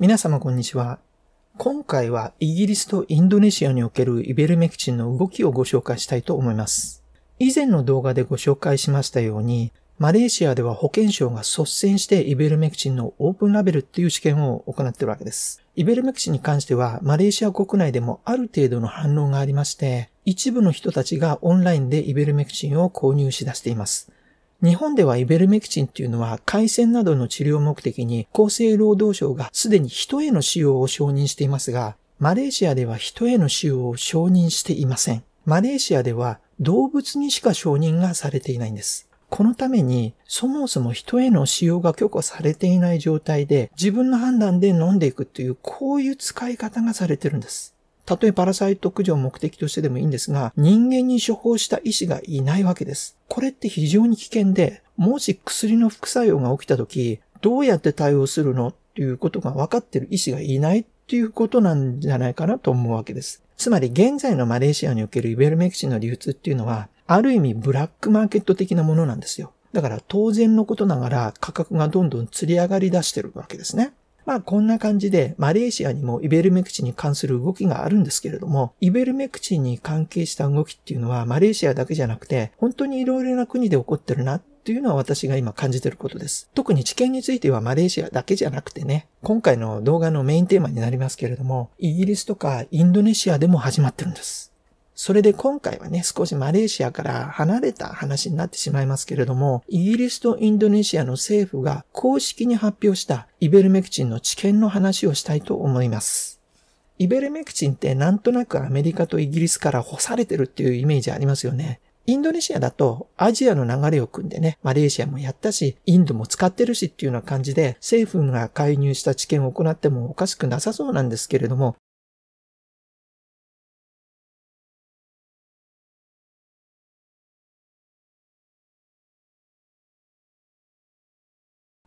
皆様こんにちは。今回はイギリスとインドネシアにおけるイベルメクチンの動きをご紹介したいと思います。以前の動画でご紹介しましたように、マレーシアでは保健省が率先してイベルメクチンのオープンラベルっていう試験を行っているわけです。イベルメクチンに関しては、マレーシア国内でもある程度の反応がありまして、一部の人たちがオンラインでイベルメクチンを購入しだしています。日本ではイベルメクチンっていうのは回線などの治療目的に厚生労働省がすでに人への使用を承認していますが、マレーシアでは人への使用を承認していません。マレーシアでは動物にしか承認がされていないんです。このために、そもそも人への使用が許可されていない状態で、自分の判断で飲んでいくという、こういう使い方がされてるんです。たとえパラサイト駆除を目的としてでもいいんですが、人間に処方した医師がいないわけです。これって非常に危険で、もし薬の副作用が起きた時、どうやって対応するのっていうことが分かってる医師がいないっていうことなんじゃないかなと思うわけです。つまり現在のマレーシアにおけるイベルメクチンの流通っていうのは、ある意味ブラックマーケット的なものなんですよ。だから当然のことながら価格がどんどん釣り上がり出してるわけですね。まあこんな感じで、マレーシアにもイベルメクチンに関する動きがあるんですけれども、イベルメクチンに関係した動きっていうのは、マレーシアだけじゃなくて、本当に色々な国で起こってるなというのは私が今感じてることです。特に知見についてはマレーシアだけじゃなくてね、今回の動画のメインテーマになりますけれども、イギリスとかインドネシアでも始まってるんです。それで今回はね、少しマレーシアから離れた話になってしまいますけれども、イギリスとインドネシアの政府が公式に発表したイベルメクチンの知見の話をしたいと思います。イベルメクチンってなんとなくアメリカとイギリスから干されてるっていうイメージありますよね。インドネシアだとアジアの流れを組んでね、マレーシアもやったし、インドも使ってるしっていうような感じで、政府が介入した知見を行ってもおかしくなさそうなんですけれども、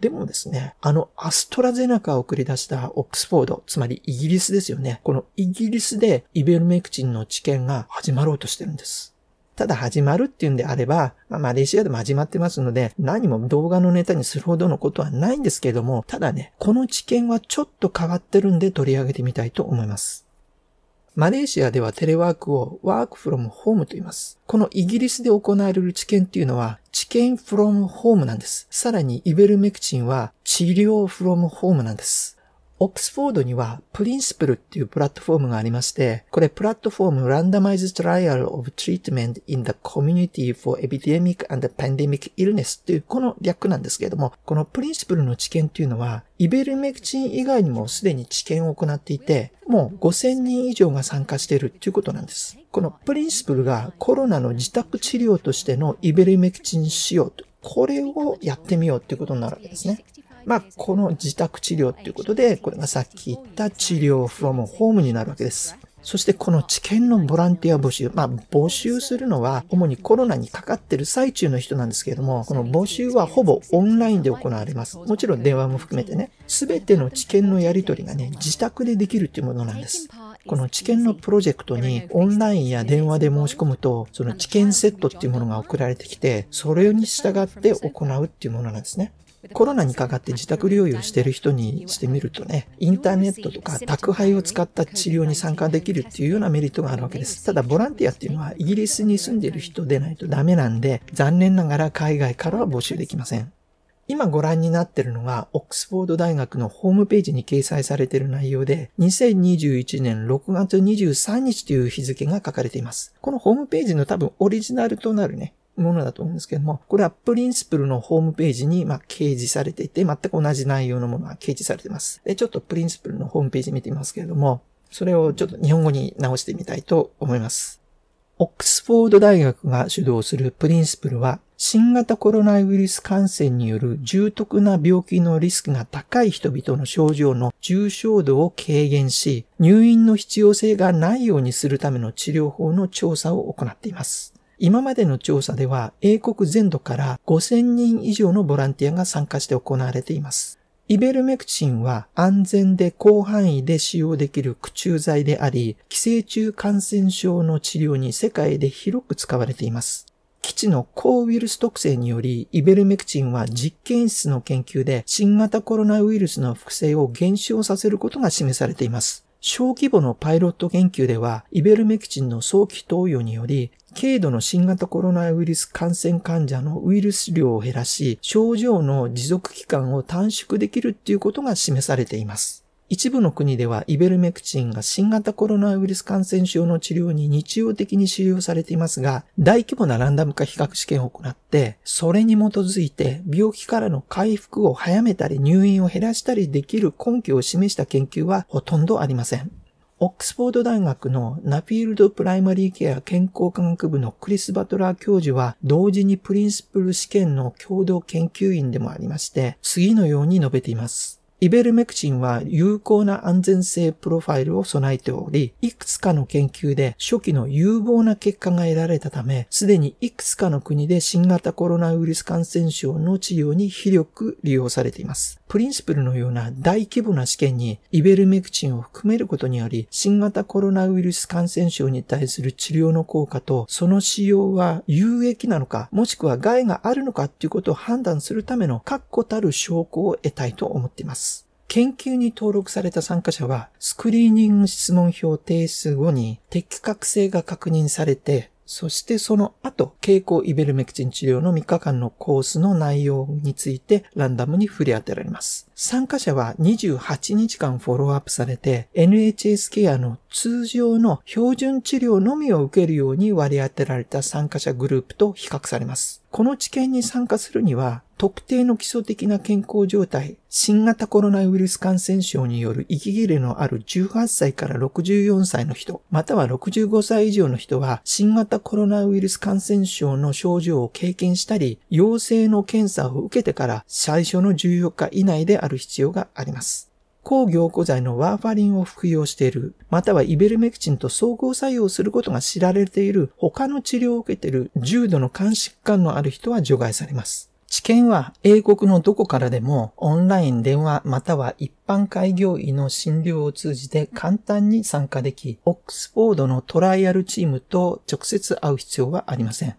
でもですね、あのアストラゼナカを送り出したオックスフォード、つまりイギリスですよね。このイギリスでイベルメクチンの治験が始まろうとしてるんです。ただ始まるっていうんであれば、まあ、マレーシアでも始まってますので、何も動画のネタにするほどのことはないんですけれども、ただね、この知見はちょっと変わってるんで取り上げてみたいと思います。マレーシアではテレワークをワークフロムホームと言います。このイギリスで行われる治験っていうのは治験フロムホームなんです。さらにイベルメクチンは治療フロムホームなんです。オックスフォードにはプリン p プルっていうプラットフォームがありまして、これプラットフォーム Randomized Trial of Treatment in the Community for Epidemic and Pandemic Illness ていうこの略なんですけれども、このプリン p プルの知見っていうのは、イベルメクチン以外にもすでに知見を行っていて、もう5000人以上が参加しているっていうことなんです。このプリン p プルがコロナの自宅治療としてのイベルメクチン使用と、これをやってみようっていうことになるわけですね。まあ、この自宅治療っていうことで、これがさっき言った治療フロムホームになるわけです。そしてこの治験のボランティア募集。まあ、募集するのは主にコロナにかかってる最中の人なんですけれども、この募集はほぼオンラインで行われます。もちろん電話も含めてね。すべての治験のやり取りがね、自宅でできるっていうものなんです。この治験のプロジェクトにオンラインや電話で申し込むと、その治験セットっていうものが送られてきて、それに従って行うっていうものなんですね。コロナにかかって自宅療養してる人にしてみるとね、インターネットとか宅配を使った治療に参加できるっていうようなメリットがあるわけです。ただ、ボランティアっていうのはイギリスに住んでる人でないとダメなんで、残念ながら海外からは募集できません。今ご覧になってるのが、オックスフォード大学のホームページに掲載されてる内容で、2021年6月23日という日付が書かれています。このホームページの多分オリジナルとなるね、ものだと思うんですけども、これはプリンスプルのホームページに、まあ、掲示されていて、全く同じ内容のものが掲示されています。で、ちょっとプリンスプルのホームページ見てみますけれども、それをちょっと日本語に直してみたいと思います。オックスフォード大学が主導するプリンスプルは、新型コロナウイルス感染による重篤な病気のリスクが高い人々の症状の重症度を軽減し、入院の必要性がないようにするための治療法の調査を行っています。今までの調査では英国全土から5000人以上のボランティアが参加して行われています。イベルメクチンは安全で広範囲で使用できる駆虫剤であり、寄生虫感染症の治療に世界で広く使われています。基地の抗ウイルス特性により、イベルメクチンは実験室の研究で新型コロナウイルスの複製を減少させることが示されています。小規模のパイロット研究では、イベルメクチンの早期投与により、軽度の新型コロナウイルス感染患者のウイルス量を減らし、症状の持続期間を短縮できるっていうことが示されています。一部の国ではイベルメクチンが新型コロナウイルス感染症の治療に日常的に使用されていますが、大規模なランダム化比較試験を行って、それに基づいて病気からの回復を早めたり入院を減らしたりできる根拠を示した研究はほとんどありません。オックスフォード大学のナフィールドプライマリーケア健康科学部のクリス・バトラー教授は同時にプリンシプル試験の共同研究員でもありまして、次のように述べています。イベルメクチンは有効な安全性プロファイルを備えており、いくつかの研究で初期の有望な結果が得られたため、すでにいくつかの国で新型コロナウイルス感染症の治療に広く利用されています。プリンシプルのような大規模な試験にイベルメクチンを含めることにより、新型コロナウイルス感染症に対する治療の効果と、その使用は有益なのか、もしくは害があるのかということを判断するための確固たる証拠を得たいと思っています。研究に登録された参加者は、スクリーニング質問票提出後に適格性が確認されて、そしてその後、蛍光イベルメクチン治療の3日間のコースの内容についてランダムに振り当てられます。参加者は28日間フォローアップされて、NHS ケアの通常の標準治療のみを受けるように割り当てられた参加者グループと比較されます。この治験に参加するには、特定の基礎的な健康状態、新型コロナウイルス感染症による息切れのある18歳から64歳の人、または65歳以上の人は、新型コロナウイルス感染症の症状を経験したり、陽性の検査を受けてから最初の14日以内である必要があります。抗凝固剤のワーファリンを服用している、またはイベルメクチンと総合作用することが知られている他の治療を受けている重度の肝疾患のある人は除外されます。治験は英国のどこからでもオンライン電話または一般開業医の診療を通じて簡単に参加でき、オックスフォードのトライアルチームと直接会う必要はありません。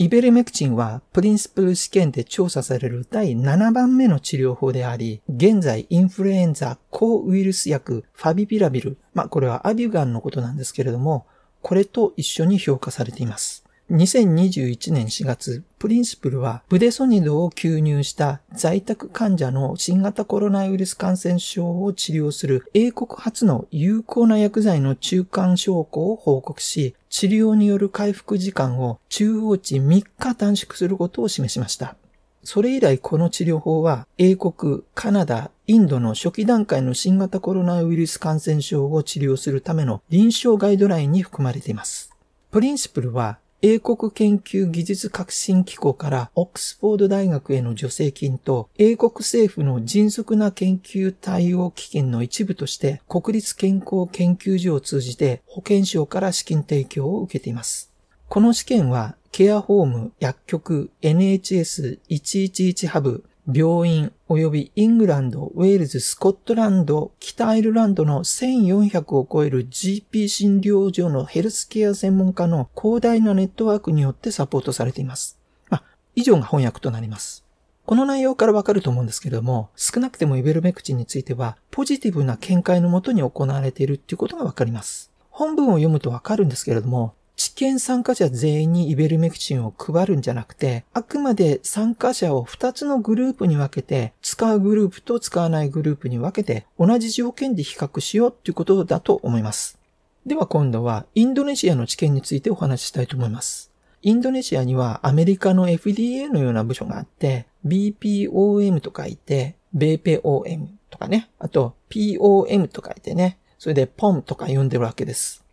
イベルメクチンはプリンスプル試験で調査される第7番目の治療法であり、現在インフルエンザ抗ウイルス薬ファビピラビル、まあこれはアビュガンのことなんですけれども、これと一緒に評価されています。2021年4月、プリンスプルはブデソニドを吸入した在宅患者の新型コロナウイルス感染症を治療する英国初の有効な薬剤の中間証拠を報告し、治療による回復時間を中央値3日短縮することを示しました。それ以来この治療法は英国、カナダ、インドの初期段階の新型コロナウイルス感染症を治療するための臨床ガイドラインに含まれています。プリンシプルは英国研究技術革新機構からオックスフォード大学への助成金と英国政府の迅速な研究対応基金の一部として国立健康研究所を通じて保健省から資金提供を受けています。この試験はケアホーム、薬局、NHS、111ハブ、病院及びイングランド、ウェールズ、スコットランド、北アイルランドの1400を超える GP 診療所のヘルスケア専門家の広大なネットワークによってサポートされています。まあ、以上が翻訳となります。この内容からわかると思うんですけれども、少なくてもイベルメクチンについては、ポジティブな見解のもとに行われているっていうことがわかります。本文を読むとわかるんですけれども、治験参加者全員にイベルメクチンを配るんじゃなくて、あくまで参加者を2つのグループに分けて、使うグループと使わないグループに分けて、同じ条件で比較しようということだと思います。では今度は、インドネシアの治験についてお話ししたいと思います。インドネシアにはアメリカの FDA のような部署があって、BPOM と書いて、BPOM とかね、あと POM と書いてね、それで POM とか呼んでるわけです。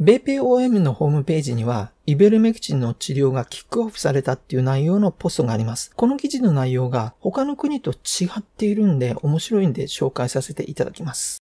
米ペ OM のホームページには、イベルメクチンの治療がキックオフされたっていう内容のポストがあります。この記事の内容が他の国と違っているんで面白いんで紹介させていただきます。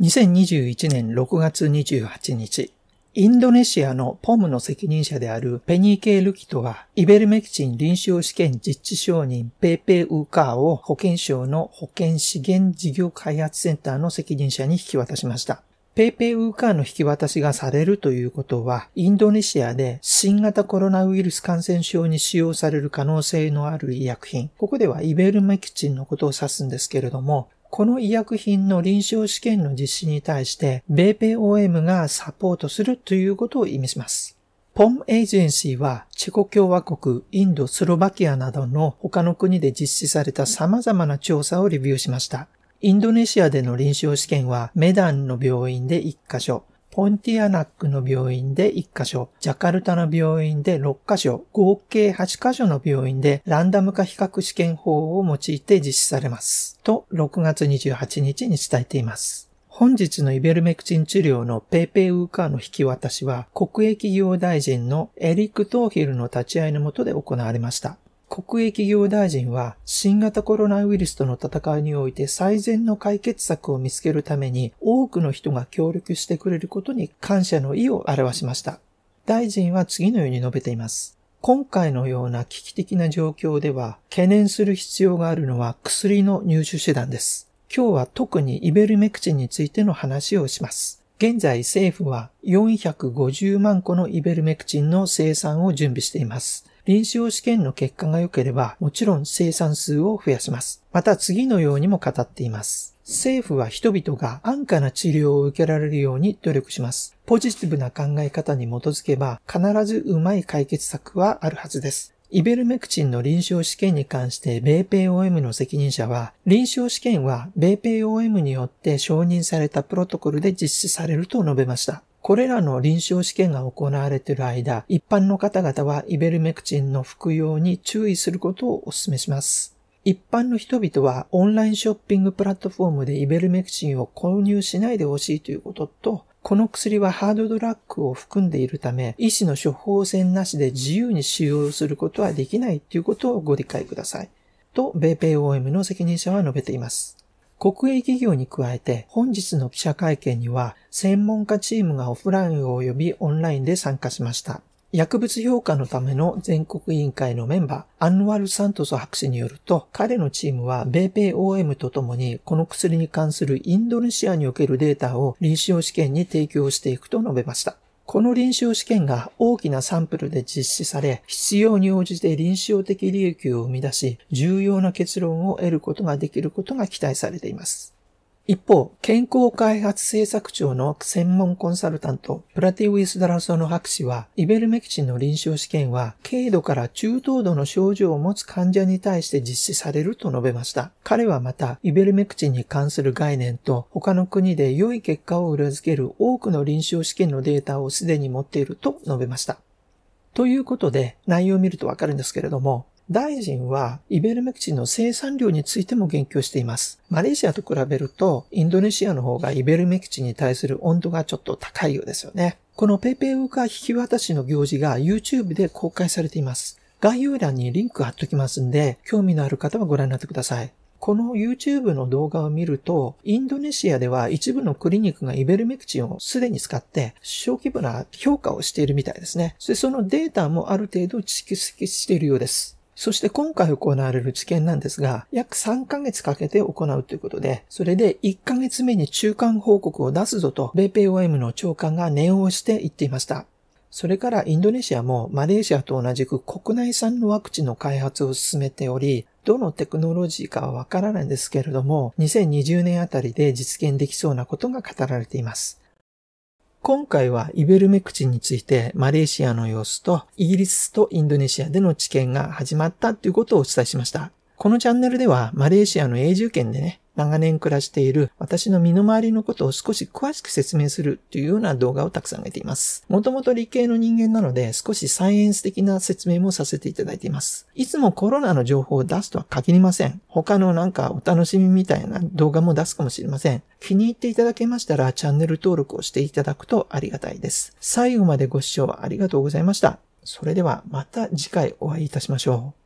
2021年6月28日、インドネシアのポムの責任者であるペニー・ケイ・ルキトは、イベルメクチン臨床試験実地承認ペーペー・ウーカーを保健省の保健資源事業開発センターの責任者に引き渡しました。ペイペイウーカーの引き渡しがされるということは、インドネシアで新型コロナウイルス感染症に使用される可能性のある医薬品、ここではイベルメクチンのことを指すんですけれども、この医薬品の臨床試験の実施に対して、米ペ OM がサポートするということを意味します。ポンエージェンシーは、チェコ共和国、インド、スロバキアなどの他の国で実施された様々な調査をレビューしました。インドネシアでの臨床試験はメダンの病院で1カ所、ポンティアナックの病院で1カ所、ジャカルタの病院で6カ所、合計8カ所の病院でランダム化比較試験法を用いて実施されます。と、6月28日に伝えています。本日のイベルメクチン治療のペーペーウーカーの引き渡しは、国営企業大臣のエリック・トーヒルの立ち会いのもとで行われました。国益業大臣は新型コロナウイルスとの戦いにおいて最善の解決策を見つけるために多くの人が協力してくれることに感謝の意を表しました。大臣は次のように述べています。今回のような危機的な状況では懸念する必要があるのは薬の入手手段です。今日は特にイベルメクチンについての話をします。現在政府は450万個のイベルメクチンの生産を準備しています。臨床試験の結果が良ければ、もちろん生産数を増やします。また次のようにも語っています。政府は人々が安価な治療を受けられるように努力します。ポジティブな考え方に基づけば必ずうまい解決策はあるはずです。イベルメクチンの臨床試験に関して米ペ OM の責任者は、臨床試験は米ペ OM によって承認されたプロトコルで実施されると述べました。これらの臨床試験が行われている間、一般の方々はイベルメクチンの服用に注意することをお勧めします。一般の人々はオンラインショッピングプラットフォームでイベルメクチンを購入しないでほしいということと、この薬はハードドラッグを含んでいるため、医師の処方箋なしで自由に使用することはできないということをご理解ください。と、米 p o m の責任者は述べています。国営企業に加えて本日の記者会見には専門家チームがオフライン及びオンラインで参加しました。薬物評価のための全国委員会のメンバー、アンワル・サントソ博士によると、彼のチームはベー米ー OM とともに、この薬に関するインドネシアにおけるデータを臨床試験に提供していくと述べました。この臨床試験が大きなサンプルで実施され、必要に応じて臨床的利益を生み出し、重要な結論を得ることができることが期待されています。一方、健康開発政策庁の専門コンサルタント、プラティウィス・ダラソノ博士は、イベルメクチンの臨床試験は、軽度から中等度の症状を持つ患者に対して実施されると述べました。彼はまた、イベルメクチンに関する概念と、他の国で良い結果を裏付ける多くの臨床試験のデータをすでに持っていると述べました。ということで、内容を見るとわかるんですけれども、大臣はイベルメクチンの生産量についても言及しています。マレーシアと比べると、インドネシアの方がイベルメクチンに対する温度がちょっと高いようですよね。このペペウーカー引き渡しの行事が YouTube で公開されています。概要欄にリンク貼っときますんで、興味のある方はご覧になってください。この YouTube の動画を見ると、インドネシアでは一部のクリニックがイベルメクチンをすでに使って小規模な評価をしているみたいですね。そしてそのデータもある程度蓄積しているようです。そして今回行われる治験なんですが、約3ヶ月かけて行うということで、それで1ヶ月目に中間報告を出すぞと、米ペ OM の長官が念を押して言っていました。それからインドネシアもマレーシアと同じく国内産のワクチンの開発を進めており、どのテクノロジーかはわからないんですけれども、2020年あたりで実現できそうなことが語られています。今回はイベルメクチンについてマレーシアの様子とイギリスとインドネシアでの治験が始まったということをお伝えしました。このチャンネルではマレーシアの永住権でね、長年暮らしている私の身の回りのことを少し詳しく説明するというような動画をたくさん上げています。もともと理系の人間なので少しサイエンス的な説明もさせていただいています。いつもコロナの情報を出すとは限りません。他のなんかお楽しみみたいな動画も出すかもしれません。気に入っていただけましたらチャンネル登録をしていただくとありがたいです。最後までご視聴ありがとうございました。それではまた次回お会いいたしましょう。